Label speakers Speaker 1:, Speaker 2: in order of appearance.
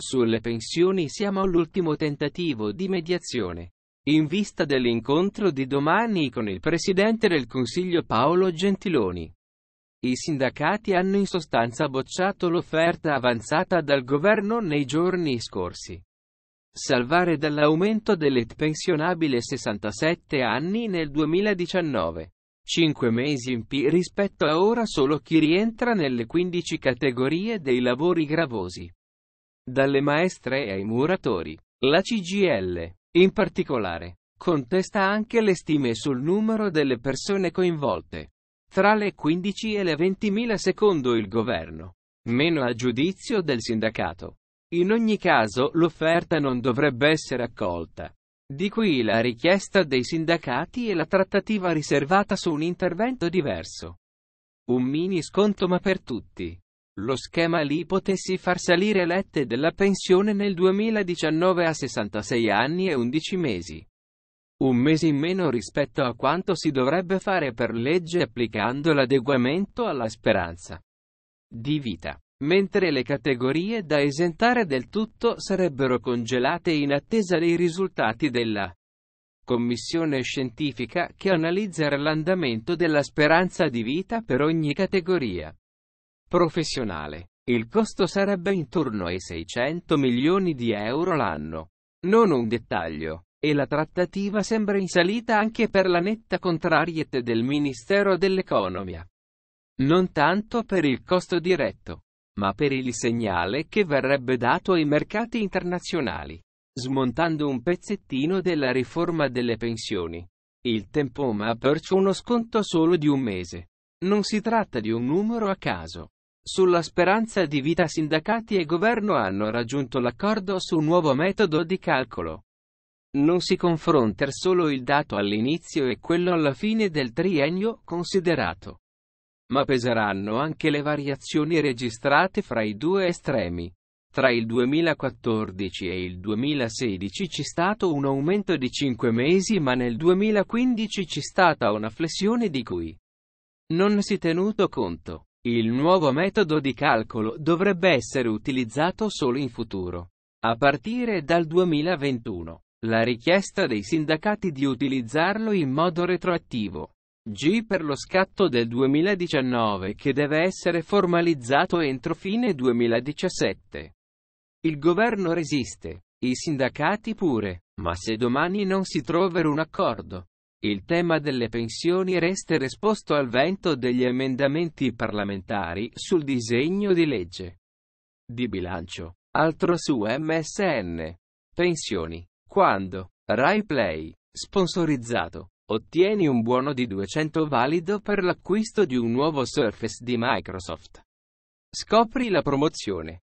Speaker 1: Sulle pensioni siamo all'ultimo tentativo di mediazione. In vista dell'incontro di domani con il Presidente del Consiglio Paolo Gentiloni. I sindacati hanno in sostanza bocciato l'offerta avanzata dal governo nei giorni scorsi. Salvare dall'aumento dell'età pensionabile 67 anni nel 2019. 5 mesi in più rispetto a ora solo chi rientra nelle 15 categorie dei lavori gravosi dalle maestre ai muratori. La CGL, in particolare, contesta anche le stime sul numero delle persone coinvolte. Tra le 15 e le 20.000 secondo il governo. Meno a giudizio del sindacato. In ogni caso l'offerta non dovrebbe essere accolta. Di qui la richiesta dei sindacati e la trattativa riservata su un intervento diverso. Un mini sconto ma per tutti. Lo schema lì potessi far salire l'ette della pensione nel 2019 a 66 anni e 11 mesi. Un mese in meno rispetto a quanto si dovrebbe fare per legge applicando l'adeguamento alla speranza di vita mentre le categorie da esentare del tutto sarebbero congelate in attesa dei risultati della commissione scientifica che analizza l'andamento della speranza di vita per ogni categoria professionale. Il costo sarebbe intorno ai 600 milioni di euro l'anno. Non un dettaglio. E la trattativa sembra in salita anche per la netta contrarietà del Ministero dell'Economia. Non tanto per il costo diretto, ma per il segnale che verrebbe dato ai mercati internazionali, smontando un pezzettino della riforma delle pensioni. Il tempo ha perciò uno sconto solo di un mese. Non si tratta di un numero a caso. Sulla speranza di vita sindacati e governo hanno raggiunto l'accordo su un nuovo metodo di calcolo. Non si confronta solo il dato all'inizio e quello alla fine del triennio considerato. Ma peseranno anche le variazioni registrate fra i due estremi. Tra il 2014 e il 2016 c'è stato un aumento di 5 mesi ma nel 2015 c'è stata una flessione di cui non si è tenuto conto. Il nuovo metodo di calcolo dovrebbe essere utilizzato solo in futuro. A partire dal 2021, la richiesta dei sindacati di utilizzarlo in modo retroattivo. G per lo scatto del 2019 che deve essere formalizzato entro fine 2017. Il governo resiste, i sindacati pure, ma se domani non si troverà un accordo, il tema delle pensioni resta esposto al vento degli emendamenti parlamentari sul disegno di legge di bilancio. Altro su MSN. Pensioni. Quando Rai Play, sponsorizzato, ottieni un buono di 200 valido per l'acquisto di un nuovo Surface di Microsoft. Scopri la promozione.